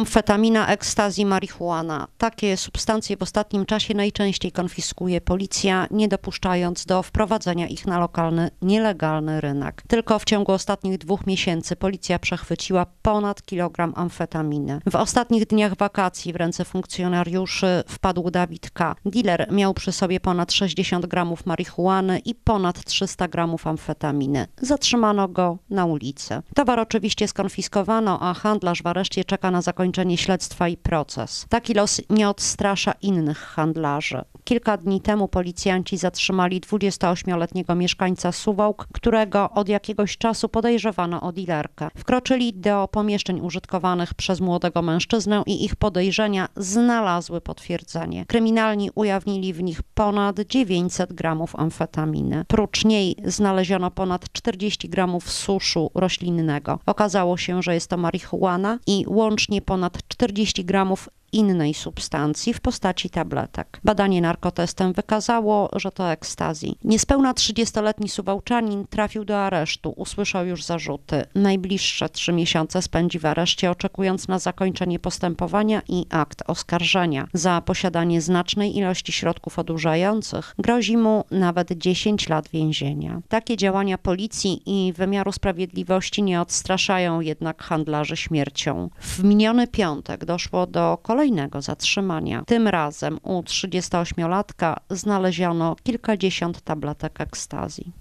amfetamina, ekstazji, marihuana. Takie substancje w ostatnim czasie najczęściej konfiskuje policja, nie dopuszczając do wprowadzenia ich na lokalny, nielegalny rynek. Tylko w ciągu ostatnich dwóch miesięcy policja przechwyciła ponad kilogram amfetaminy. W ostatnich dniach wakacji w ręce funkcjonariuszy wpadł Dawid K. Dealer miał przy sobie ponad 60 gramów marihuany i ponad 300 gramów amfetaminy. Zatrzymano go na ulicy. Towar oczywiście skonfiskowano, a handlarz w areszcie czeka na zakończenie zakończenie śledztwa i proces. Taki los nie odstrasza innych handlarzy. Kilka dni temu policjanci zatrzymali 28-letniego mieszkańca Suwałk, którego od jakiegoś czasu podejrzewano o dilerkę. Wkroczyli do pomieszczeń użytkowanych przez młodego mężczyznę i ich podejrzenia znalazły potwierdzenie. Kryminalni ujawnili w nich ponad 900 gramów amfetaminy. Prócz niej znaleziono ponad 40 gramów suszu roślinnego. Okazało się, że jest to marihuana i łącznie ponad ponad 40 gramów innej substancji w postaci tabletek. Badanie narkotestem wykazało, że to ekstazji. Niespełna 30-letni suwałczanin trafił do aresztu, usłyszał już zarzuty. Najbliższe trzy miesiące spędzi w areszcie, oczekując na zakończenie postępowania i akt oskarżenia. Za posiadanie znacznej ilości środków odurzających grozi mu nawet 10 lat więzienia. Takie działania policji i wymiaru sprawiedliwości nie odstraszają jednak handlarzy śmiercią. W miniony piątek doszło do kolejnych kolejnego zatrzymania. Tym razem u 38-latka znaleziono kilkadziesiąt tabletek ekstazji.